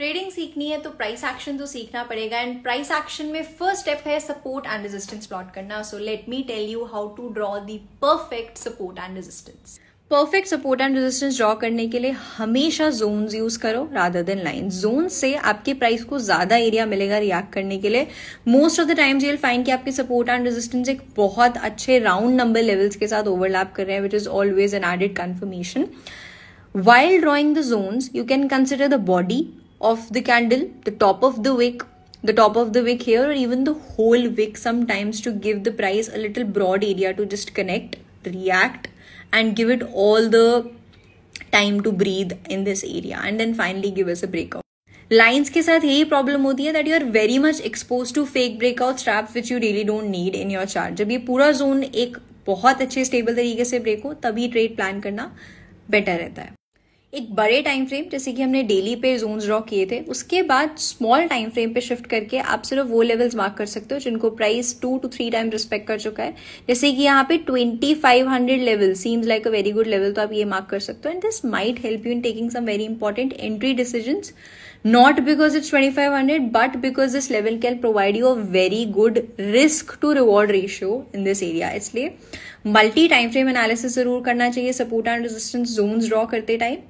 Trading सीखनी है तो प्राइस एक्शन तो सीखना पड़ेगा एंड प्राइस एक्शन में फर्स्ट स्टेप है सपोर्ट एंड रेजिस्टेंस प्लॉट करना so let me tell you how to draw the perfect support and resistance perfect support and resistance draw करने के लिए हमेशा जोन्स यूज करो रादर देन लाइन जोन से आपके प्राइस को ज्यादा एरिया मिलेगा रिएक्ट करने के लिए most of the times you will find कि आपके सपोर्ट एंड रेजिस्टेंस एक बहुत अच्छे राउंड नंबर लेवल्स के साथ ओवरलैप कर रहे हैं which is always an added confirmation while drawing the zones you can consider the body of the candle, the top of the wick, the top of the wick here or even the whole wick sometimes to give the price a little broad area to just connect, react and give it all the time to breathe in this area and then finally give us a breakout. Lines के साथ यही problem होती है that you are very much expose to fake breakout traps which you really don't need in your chart जब ये पूरा zone एक बहुत अच्छे स्टेबल तरीके से ब्रेक हो तभी ट्रेड प्लान करना बेटर रहता है एक बड़े टाइम फ्रेम जैसे कि हमने डेली पे जोन ड्रॉ किए थे उसके बाद स्मॉल टाइम फ्रेम पे शिफ्ट करके आप सिर्फ वो लेवल्स मार्क कर सकते हो जिनको price two to three time respect कर चुका है जैसे कि यहाँ पे twenty five hundred level seems like a very good level तो आप ये मार्क कर सकते हो and this might help you in taking some very important entry decision not because it's twenty five hundred but because this level can provide you a very good risk to reward ratio in this area इसलिए multi time frame analysis जरूर करना चाहिए support and resistance zone draw करते time